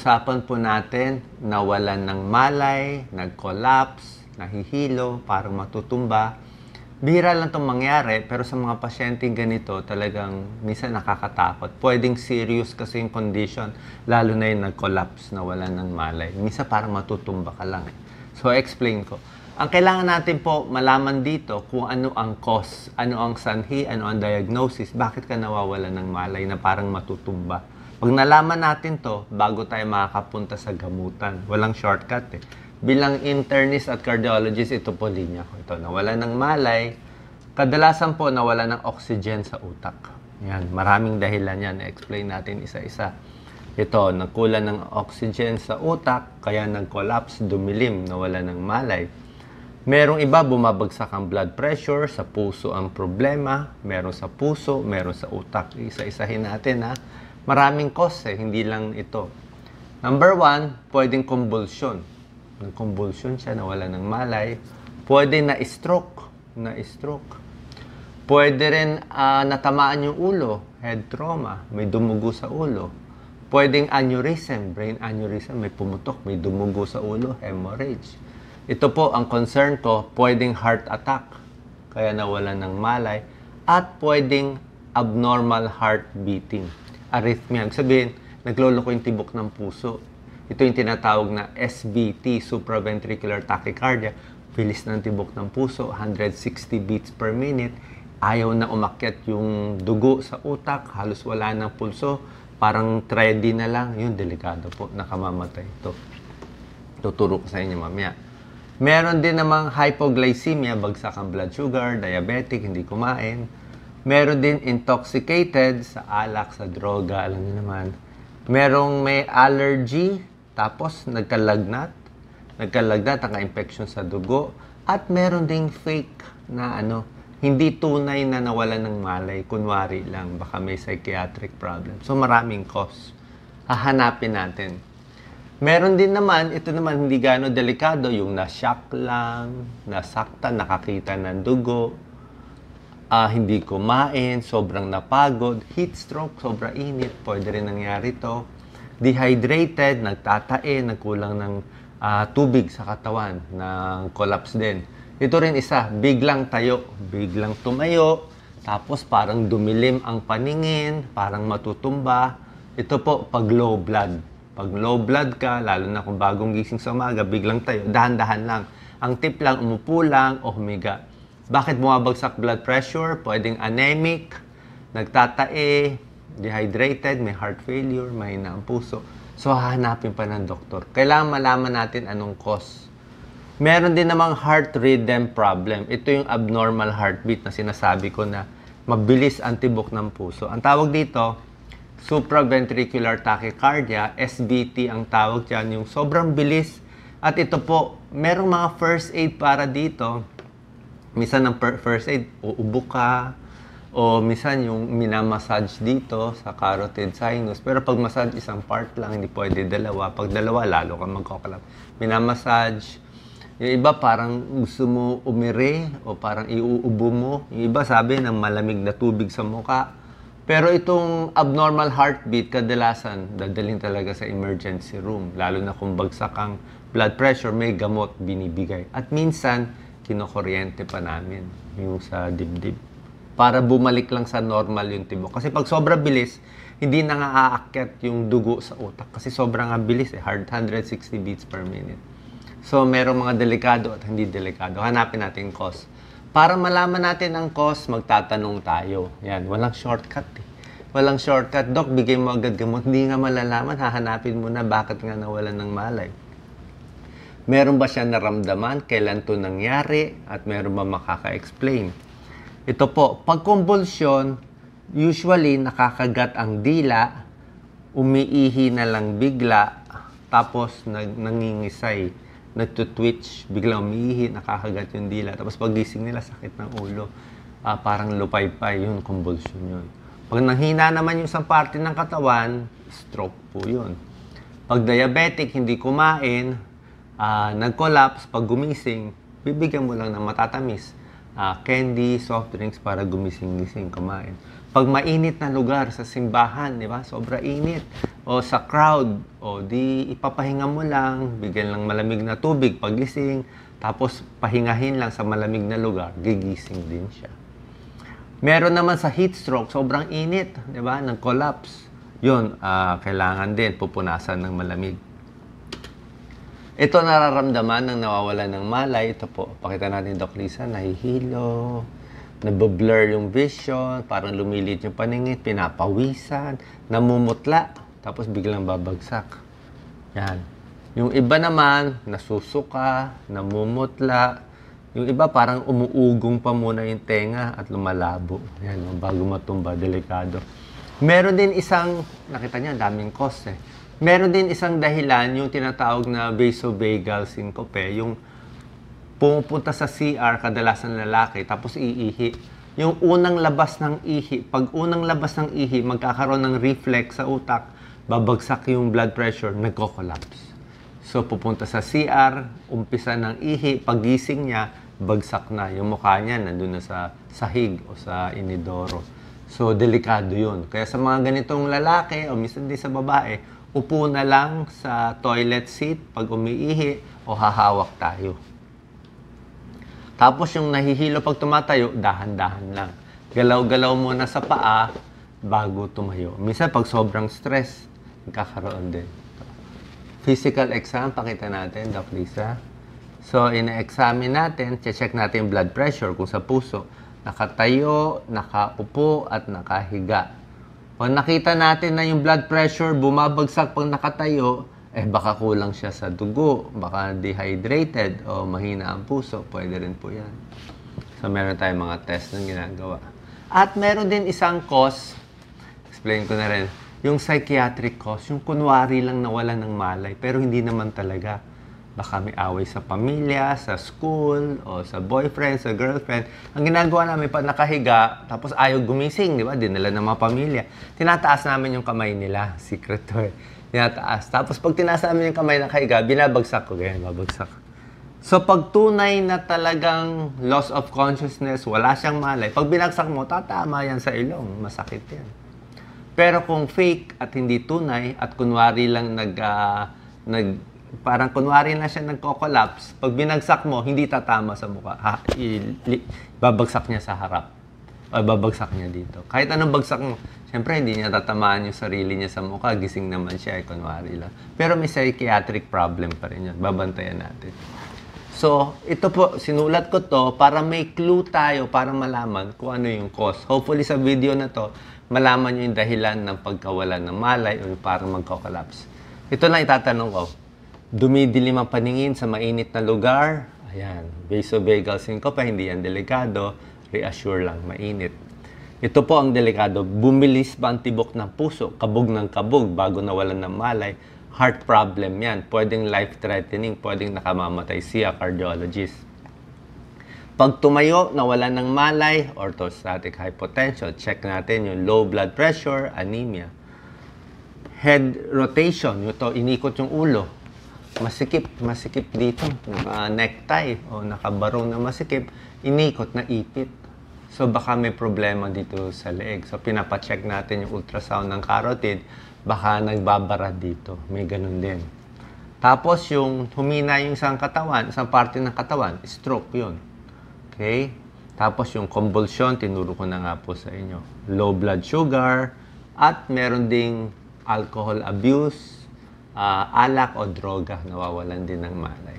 Usapan po natin, nawalan ng malay, nag-collapse, nahihilo, parang matutumba. Bihira lang itong mangyari, pero sa mga pasyenteng ganito, talagang minsan nakakatakot. Pwedeng serious kasi yung condition, lalo na yung nag-collapse, nawalan ng malay. Minsan parang matutumba ka lang. Eh. So, explain ko. Ang kailangan natin po malaman dito kung ano ang cause, ano ang sanhi, ano ang diagnosis, bakit ka nawawala ng malay na parang matutumba. Pag nalaman natin to, bago tayo makakapunta sa gamutan, walang shortcut eh. Bilang internist at cardiologist, ito po linya ko. Ito, nawala ng malay. Kadalasan po, nawala ng oxygen sa utak. Yan, maraming dahilan yan. Explain natin isa-isa. Ito, nagkulan ng oxygen sa utak, kaya nag-collapse, dumilim, nawala ng malay. Merong iba, bumabagsak ang blood pressure, sa puso ang problema, meron sa puso, meron sa utak. Isa-isahin natin ha maraming cause eh, hindi lang ito. Number one, pwedeng convulsion. Ng convulsion siya, nawala ng malay. Pwede na stroke, na stroke. Pwede rin uh, natamaan yung ulo, head trauma, may dumugo sa ulo. Pwedeng aneurysm, brain aneurysm, may pumutok, may dumugo sa ulo, hemorrhage. Ito po ang concern ko, pwedeng heart attack, kaya nawalan ng malay, at pwedeng abnormal heart beating arrhythmia. Ibig sabihin, nagloloko yung tibok ng puso. Ito yung tinatawag na SVT, supraventricular tachycardia. Bilis ng tibok ng puso, 160 beats per minute. Ayaw na umakyat yung dugo sa utak, halos wala ng pulso. Parang trendy na lang. Yun, delikado po. Nakamamatay ito. Tuturo ko sa inyo mamaya. Meron din namang hypoglycemia, bagsak ang blood sugar, diabetic, hindi kumain Meron din intoxicated sa alak, sa droga, alam niyo naman. Merong may allergy, tapos nagkalagnat. Nagkalagnat, naka-infection sa dugo. At meron ding fake na ano, hindi tunay na nawalan ng malay. Kunwari lang, baka may psychiatric problem. So maraming cause. Hahanapin natin. Meron din naman, ito naman hindi gaano delikado, yung nashock lang, nasakta, nakakita ng dugo, uh, hindi kumain, sobrang napagod, heat stroke, sobra init, pwede rin nangyari to. Dehydrated, nagtatae, nagkulang ng uh, tubig sa katawan, ng collapse din. Ito rin isa, biglang tayo, biglang tumayo, tapos parang dumilim ang paningin, parang matutumba. Ito po, pag low blood. Pag low blood ka, lalo na kung bagong gising sa umaga, biglang tayo, dahan-dahan lang. Ang tip lang, umupo lang o humiga bakit bumabagsak blood pressure? Pwedeng anemic, nagtatae, dehydrated, may heart failure, may na puso. So, hahanapin pa ng doktor. Kailangan malaman natin anong cause. Meron din namang heart rhythm problem. Ito yung abnormal heartbeat na sinasabi ko na mabilis ang tibok ng puso. Ang tawag dito, supraventricular tachycardia, SVT ang tawag dyan, yung sobrang bilis. At ito po, merong mga first aid para dito Minsan ng first aid, uubo ka, o minsan yung minamassage dito sa carotid sinus. Pero pag massage, isang part lang, hindi pwede dalawa. Pag dalawa, lalo kang magkakalap. Minamassage, yung iba parang gusto mo umire o parang iuubo mo. Yung iba sabi ng malamig na tubig sa muka. Pero itong abnormal heartbeat, kadalasan, dadaling talaga sa emergency room. Lalo na kung bagsak ang blood pressure, may gamot binibigay. At minsan, kinokoryente pa namin yung sa dibdib. Para bumalik lang sa normal yung tibok. Kasi pag sobra bilis, hindi na nga aakyat yung dugo sa utak. Kasi sobra nga bilis eh. Hard 160 beats per minute. So, merong mga delikado at hindi delikado. Hanapin natin yung cause. Para malaman natin ang cause, magtatanong tayo. Yan, walang shortcut eh. Walang shortcut, Doc, bigay mo agad gamot. Hindi nga malalaman, hahanapin mo na bakit nga nawalan ng malay meron ba siya naramdaman, kailan to nangyari, at meron ba makaka-explain. Ito po, pag convulsion, usually nakakagat ang dila, umiihi na lang bigla, tapos nag nangingisay, nagtutwitch, bigla umiihi, nakakagat yung dila. Tapos pag gising nila, sakit ng ulo. Uh, parang lupay-pay yun, convulsion yun. Pag nanghina naman yung isang parte ng katawan, stroke po yun. Pag diabetic, hindi kumain, uh, nag-collapse, pag gumising, bibigyan mo lang ng matatamis. Uh, candy, soft drinks para gumising-gising, kumain. Pag mainit na lugar sa simbahan, di ba? Sobra init. O sa crowd, o di ipapahinga mo lang, bigyan lang malamig na tubig pagising, tapos pahingahin lang sa malamig na lugar, gigising din siya. Meron naman sa heat stroke, sobrang init, di ba? Nag-collapse. Yun, uh, kailangan din pupunasan ng malamig. Ito nararamdaman ng nawawala ng malay. Ito po, pakita natin Doc Lisa, nahihilo, nabablur yung vision, parang lumilit yung paningin, pinapawisan, namumutla, tapos biglang babagsak. Yan. Yung iba naman, nasusuka, namumutla. Yung iba parang umuugong pa muna yung tenga at lumalabo. Yan, bago matumba, delikado. Meron din isang, nakita niya, daming cause eh Meron din isang dahilan yung tinatawag na vasovagal syncope, yung pumupunta sa CR kadalasan lalaki tapos iihi. Yung unang labas ng ihi, pag unang labas ng ihi, magkakaroon ng reflex sa utak, babagsak yung blood pressure, nagko-collapse. So pupunta sa CR, umpisa ng ihi, pagising niya, bagsak na. Yung mukha niya nandun na sa sahig o sa inidoro. So delikado yun. Kaya sa mga ganitong lalaki o minsan din sa babae, upo na lang sa toilet seat pag umiihi o hahawak tayo. Tapos yung nahihilo pag tumatayo, dahan-dahan lang. Galaw-galaw muna sa paa bago tumayo. Minsan pag sobrang stress, nagkakaroon din. Physical exam, pakita natin, Dr. Lisa. So, ina-examine natin, check natin yung blood pressure kung sa puso. Nakatayo, nakaupo, at nakahiga. Pag nakita natin na yung blood pressure bumabagsak pag nakatayo, eh baka kulang siya sa dugo, baka dehydrated o mahina ang puso, pwede rin po yan. So meron tayong mga test na ginagawa. At meron din isang cause, explain ko na rin, yung psychiatric cause, yung kunwari lang nawala ng malay, pero hindi naman talaga baka may away sa pamilya, sa school, o sa boyfriend, sa girlfriend. Ang ginagawa namin pag nakahiga, tapos ayaw gumising, di ba? Dinala ng mga pamilya. Tinataas namin yung kamay nila, secret to eh. Tinataas. Tapos pag tinaas namin yung kamay nakahiga, binabagsak ko, ganyan, babagsak. So pag tunay na talagang loss of consciousness, wala siyang malay, pag binagsak mo, tatama yan sa ilong, masakit yan. Pero kung fake at hindi tunay at kunwari lang nag uh, nag parang kunwari na siya nagko-collapse, pag binagsak mo, hindi tatama sa mukha. Ha, i- li- babagsak niya sa harap. O babagsak niya dito. Kahit anong bagsak mo, syempre hindi niya tatamaan yung sarili niya sa mukha. Gising naman siya, eh, kunwari lang. Pero may psychiatric problem pa rin yun. Babantayan natin. So, ito po, sinulat ko to para may clue tayo para malaman kung ano yung cause. Hopefully sa video na to, malaman nyo yung dahilan ng pagkawalan ng malay o para magko-collapse. Ito lang itatanong ko. Dumidilim ang paningin sa mainit na lugar. Ayan, ko pa, hindi yan delikado. Reassure lang, mainit. Ito po ang delikado. Bumilis ba ang tibok ng puso? Kabog ng kabog bago nawalan ng malay. Heart problem yan. Pwedeng life-threatening. Pwedeng nakamamatay siya, cardiologist. Pag tumayo, nawalan ng malay, orthostatic hypotension. Check natin yung low blood pressure, anemia. Head rotation, ito, to, inikot yung ulo masikip, masikip dito, uh, necktie o nakabaro na masikip, inikot na ipit. So baka may problema dito sa leeg. So pinapacheck natin yung ultrasound ng carotid, baka nagbabara dito. May ganun din. Tapos yung humina yung isang katawan, isang parte ng katawan, stroke yun. Okay? Tapos yung convulsion, tinuro ko na nga po sa inyo. Low blood sugar, at meron ding alcohol abuse, uh, alak o droga, nawawalan din ng malay.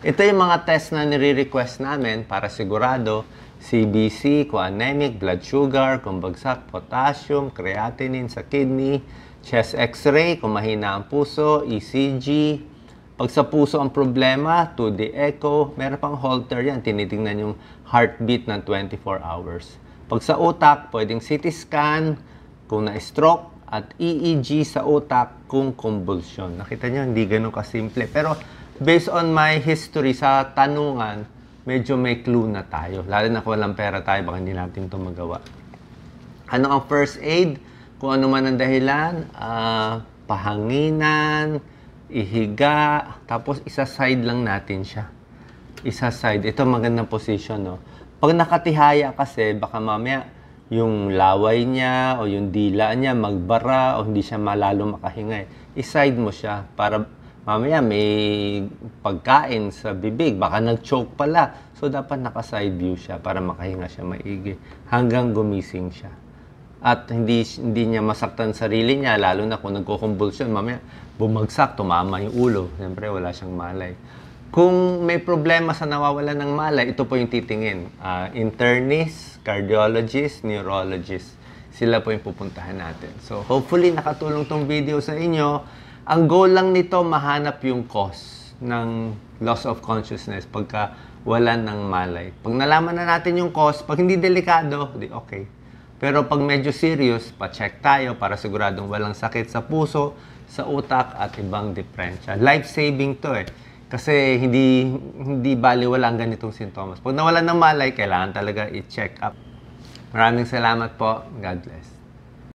Ito yung mga test na nire-request namin para sigurado CBC, coanemic, blood sugar, kumbagsak, potassium, creatinine sa kidney, chest x-ray, kung mahina ang puso, ECG. Pag sa puso ang problema, 2D echo, meron pang halter yan, tinitingnan yung heartbeat ng 24 hours. Pag sa utak, pwedeng CT scan, kung na-stroke, at EEG sa utak kung convulsion. Nakita niyo, hindi ganun kasimple. Pero based on my history sa tanungan, medyo may clue na tayo. Lalo na kung walang pera tayo, baka hindi natin ito magawa. Ano ang first aid? Kung ano man ang dahilan, uh, pahanginan, ihiga, tapos isa side lang natin siya. Isa side. Ito magandang position, no? Pag nakatihaya kasi, baka mamaya yung laway niya o yung dila niya magbara o hindi siya malalo makahinga. Eh. I-side mo siya para mamaya may pagkain sa bibig. Baka nag-choke pala. So, dapat naka-side view siya para makahinga siya maigi hanggang gumising siya. At hindi, hindi niya masaktan sarili niya, lalo na kung nagko-convulsion, mamaya bumagsak, tumama yung ulo. Siyempre, wala siyang malay. Kung may problema sa nawawala ng malay, ito po yung titingin. Uh, internist, cardiologist, neurologist. Sila po yung pupuntahan natin. So, hopefully, nakatulong tong video sa inyo. Ang goal lang nito, mahanap yung cause ng loss of consciousness pagka wala ng malay. Pag nalaman na natin yung cause, pag hindi delikado, di okay. Pero pag medyo serious, pa-check tayo para siguradong walang sakit sa puso, sa utak at ibang depresya. Life-saving to eh. Kasi hindi hindi baliwala ang ganitong sintomas. Pag nawalan ng malay, kailangan talaga i-check up. Maraming salamat po. God bless.